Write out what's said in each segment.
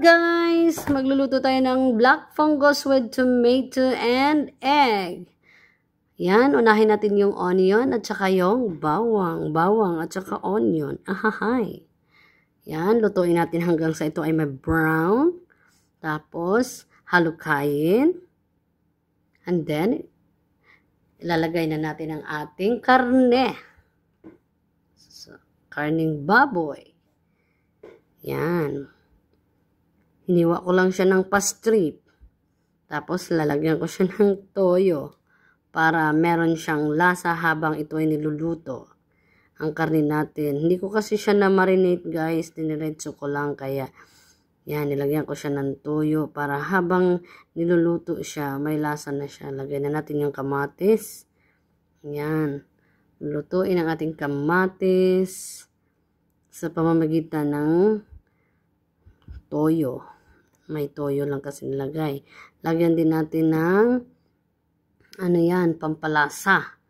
guys, magluluto tayo ng black fungus with tomato and egg. Yan, unahin natin yung onion at saka yung bawang, bawang at saka onion. Ahahay. Yan, lutuin natin hanggang sa ito ay may brown. Tapos, halukayin. And then, ilalagay na natin ang ating karne. So, karning baboy. Yan. Hiniwa ko lang siya ng pastrip. Tapos lalagyan ko siya ng toyo para meron siyang lasa habang ito ay niluluto. Ang karne natin. Hindi ko kasi siya na-marinate guys. Diniretso ko lang kaya yan, nilagyan ko siya ng toyo para habang niluluto siya, may lasa na siya. Lagyan na natin yung kamatis. Yan. Lutuin ang ating kamatis sa pamamagitan ng toyo. May toyo lang kasi nilagay. Lagyan din natin ng ano yan, pampalasa.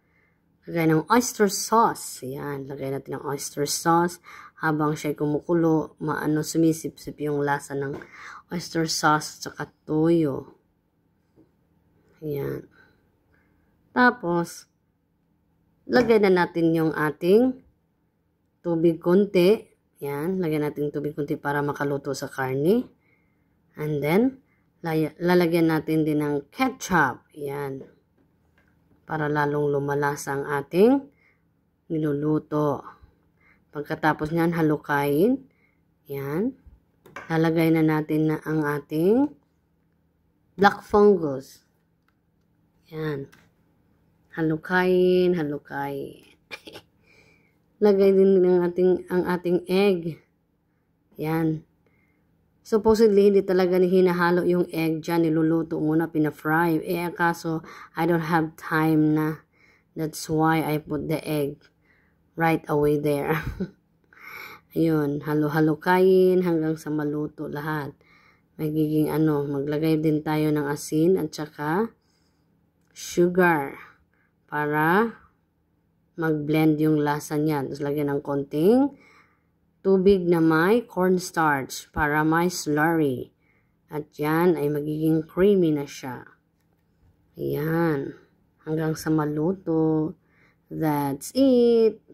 Lagay ng oyster sauce. Yan, lagay natin ng oyster sauce. Habang siya kumukulo, maano sumisip-sip yung lasa ng oyster sauce at toyo. Yan. Tapos, lagay na natin yung ating tubig konti. Yan, lagyan natin tubig konti para makaluto sa karne. And then, lalagyan natin din ng ketchup. Yan. Para lalong lumalasa ang ating niluluto. Pagkatapos niyan, halukain. Yan. Lalagay na natin na ang ating black fungus. Yan. Halukain, halukain. Lagay din ng ating, ang ating egg. Yan supposedly hindi talaga hinahalo yung egg dyan, niluluto muna, pina-fry. Eh, kaso, I don't have time na. That's why I put the egg right away there. Ayun, halo-halo kain hanggang sa maluto lahat. Magiging ano, maglagay din tayo ng asin at saka sugar para mag-blend yung lasa niyan. Tapos lagyan ng konting tubig na may cornstarch para may slurry. At yan ay magiging creamy na siya. Ayan. Hanggang sa maluto. That's it.